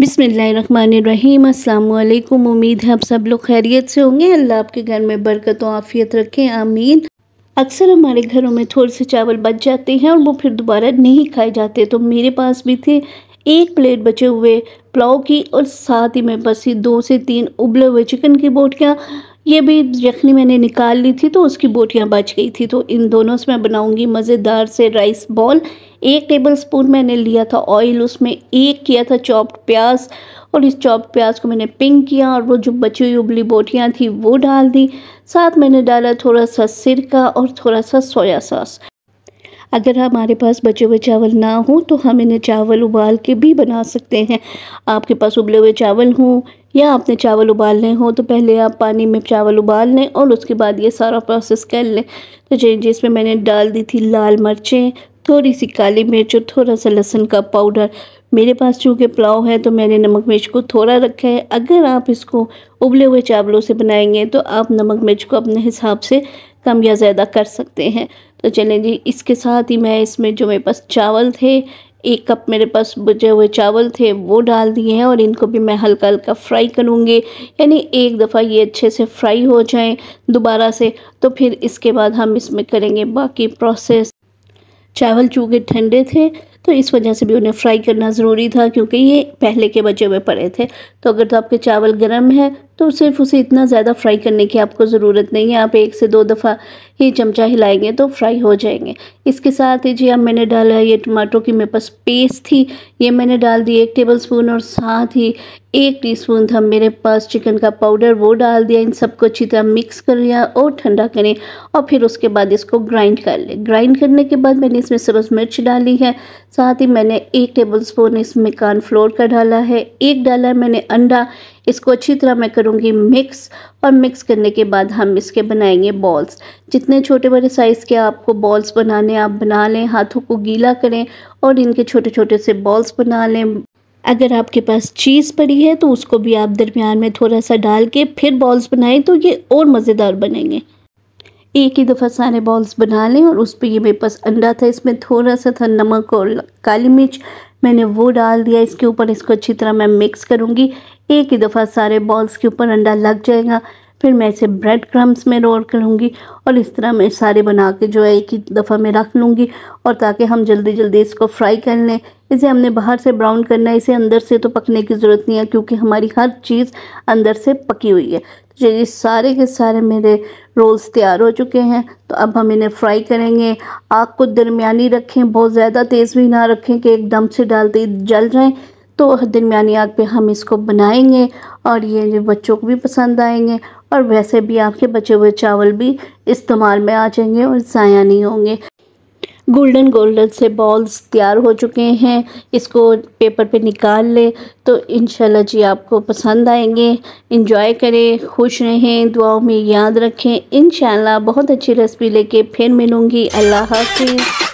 बिसमीम् अल्लाम उम्मीद है आप सब लोग खैरियत से होंगे अल्लाह आपके घर में बरकत और आफियत रखें आमीन अक्सर हमारे घरों में थोड़े से चावल बच जाते हैं और वो फिर दोबारा नहीं खाए जाते तो मेरे पास भी थे एक प्लेट बचे हुए पुलाव की और साथ ही मेरे पास दो से तीन उबले हुए चिकन की बोटियाँ ये भी यखनी मैंने निकाल ली थी तो उसकी बोटियाँ बच गई थी तो इन दोनों से मैं बनाऊँगी मज़ेदार से राइस बॉल एक टेबल स्पून मैंने लिया था ऑयल उसमें एक किया था चॉप्ड प्याज और इस चॉप्ड प्याज को मैंने पिंक किया और वो जो बची हुई उबली बोटियाँ थी वो डाल दी साथ मैंने डाला थोड़ा सा सिरका और थोड़ा सा सोया सॉस अगर हमारे पास बचे हुए चावल ना हो तो हम इन्हें चावल उबाल के भी बना सकते हैं आपके पास उबले हुए चावल हों या आपने चावल उबालने हो तो पहले आप पानी में चावल उबाल लें और उसके बाद ये सारा प्रोसेस कर लें तो चलिए जिसमें मैंने डाल दी थी लाल मिर्चें थोड़ी सी काली मिर्च और थोड़ा सा लहसुन का पाउडर मेरे पास चूँकि पुलाव है तो मैंने नमक मिर्च को थोड़ा रखा है अगर आप इसको उबले हुए चावलों से बनाएंगे तो आप नमक मिर्च को अपने हिसाब से कम या ज़्यादा कर सकते हैं तो चलें जी इसके साथ ही मैं इसमें जो मेरे पास चावल थे एक कप मेरे पास बुझे हुए चावल थे वो डाल दिए हैं और इनको भी मैं हल्का हल्का फ्राई करूँगी यानी एक दफ़ा ये अच्छे से फ्राई हो जाएँ दोबारा से तो फिर इसके बाद हम इसमें करेंगे बाकी प्रोसेस चावल चूँकि ठंडे थे तो इस वजह से भी उन्हें फ्राई करना ज़रूरी था क्योंकि ये पहले के बचे हुए पड़े थे तो अगर तो आपके चावल गर्म है तो सिर्फ उसे इतना ज़्यादा फ्राई करने की आपको ज़रूरत नहीं है आप एक से दो दफ़ा ही चमचा हिलाएंगे तो फ्राई हो जाएंगे इसके साथ ही जी अब हाँ, मैंने डाला ये टमाटो की मेरे पास पेस्ट थी ये मैंने डाल दी एक टेबल स्पून और साथ ही एक टीस्पून था मेरे पास चिकन का पाउडर वो डाल दिया इन सबको अच्छी तरह मिक्स कर लिया और ठंडा करें और फिर उसके बाद इसको ग्राइंड कर लें ग्राइंड करने के बाद मैंने इसमें सब्ज़ मिर्च डाली है साथ ही मैंने एक टेबल स्पून इसमें कॉर्नफ्लोर का डाला है एक डाला है मैंने अंडा इसको अच्छी तरह मैं करूँगी मिक्स और मिक्स करने के बाद हम इसके बनाएंगे बॉल्स जितने छोटे बड़े साइज़ के आपको बॉल्स बनाने आप बना लें हाथों को गीला करें और इनके छोटे छोटे से बॉल्स बना लें अगर आपके पास चीज़ पड़ी है तो उसको भी आप दरमियान में थोड़ा सा डाल के फिर बॉल्स बनाएं तो ये और मज़ेदार बनेंगे एक ही दफ़ा सारे बॉल्स बना लें और उस पर ये मेरे पास अंडा था इसमें थोड़ा सा था नमक और काली मिर्च मैंने वो डाल दिया इसके ऊपर इसको अच्छी तरह मैं मिक्स करूँगी एक ही दफ़ा सारे बॉल्स के ऊपर अंडा लग जाएगा फिर मैं इसे ब्रेड क्रम्स में रोल करूँगी और इस तरह मैं सारे बना के जो है एक ही दफ़ा मैं रख लूँगी और ताकि हम जल्दी जल्दी इसको फ्राई कर लें इसे हमने बाहर से ब्राउन करना है इसे अंदर से तो पकने की ज़रूरत नहीं है क्योंकि हमारी हर चीज़ अंदर से पकी हुई है तो चलिए सारे के सारे मेरे रोल्स तैयार हो चुके हैं तो अब हम इन्हें फ्राई करेंगे आग को दरमिया रखें बहुत ज़्यादा तेज़ भी ना रखें कि एकदम से डालते ही जल जाएँ तो दरमिया आग पे हम इसको बनाएंगे और ये बच्चों को भी पसंद आएंगे और वैसे भी आपके बचे हुए चावल भी इस्तेमाल में आ जाएंगे और ज़ाया नहीं होंगे गोल्डन गोल्डन से बॉल्स तैयार हो चुके हैं इसको पेपर पे निकाल लें तो इन जी आपको पसंद आएंगे इन्जॉय करें खुश रहें दुआओं में याद रखें इन बहुत अच्छी रेसिपी लेके फिर मिलूँगी अल्लाह हाफिज़